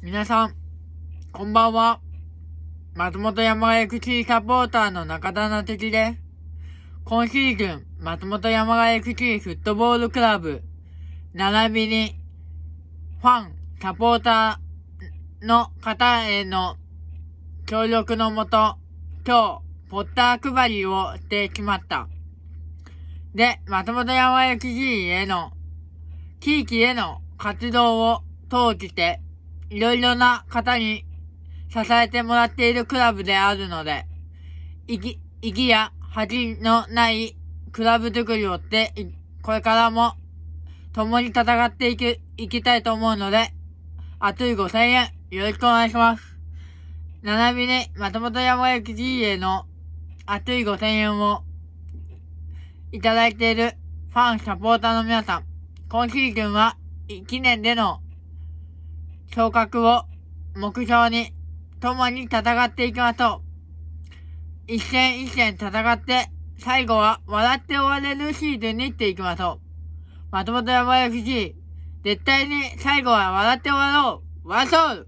皆さん、こんばんは。松本山 FC サポーターの中田な敵です。今シーズン、松本山 FC フットボールクラブ、並びに、ファン、サポーターの方への協力のもと、今日、ポッター配りをしてきました。で、松本山 FC への、地域への活動を通じて、いろいろな方に支えてもらっているクラブであるので、いき、いきや恥のないクラブ作りをって、これからも共に戦っていき、いきたいと思うので、熱い5000円、よろしくお願いします。並びに、松本山焼き GA の熱い5000円をいただいているファン、サポーターの皆さん、今シーズンは1年での昇格を目標に、共に戦っていきましょう。一戦一戦戦って、最後は笑って終われるシーズンにっていきましょう。松本山 FC、絶対に最後は笑って終わろう。笑そう